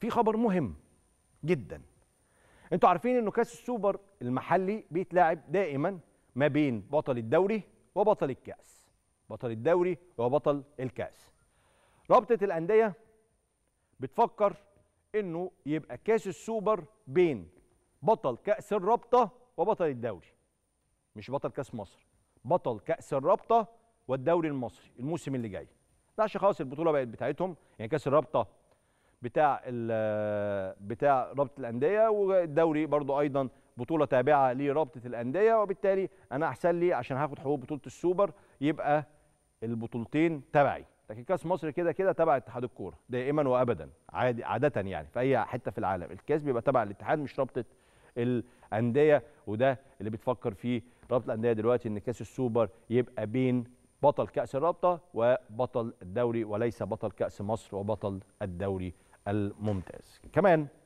في خبر مهم جدا انتوا عارفين انه كاس السوبر المحلي بيتلعب دائما ما بين بطل الدوري وبطل الكاس بطل الدوري وبطل الكاس رابطه الانديه بتفكر انه يبقى كاس السوبر بين بطل كاس الرابطه وبطل الدوري مش بطل كاس مصر بطل كاس الرابطه والدوري المصري الموسم اللي جاي ده خلاص البطوله بقت بتاعتهم يعني كاس الرابطه بتاع بتاع رابطه الانديه والدوري برضو ايضا بطوله تابعه لرابطه الانديه وبالتالي انا احسن لي عشان هاخد حقوق بطوله السوبر يبقى البطولتين تبعي لكن كاس مصر كده كده تبع اتحاد الكوره دائما وابدا عادي عاده يعني في اي حته في العالم الكاس بيبقى تبع الاتحاد مش رابطه الانديه وده اللي بتفكر فيه رابطه الانديه دلوقتي ان كاس السوبر يبقى بين بطل كأس الرابطة وبطل الدوري وليس بطل كأس مصر وبطل الدوري الممتاز كمان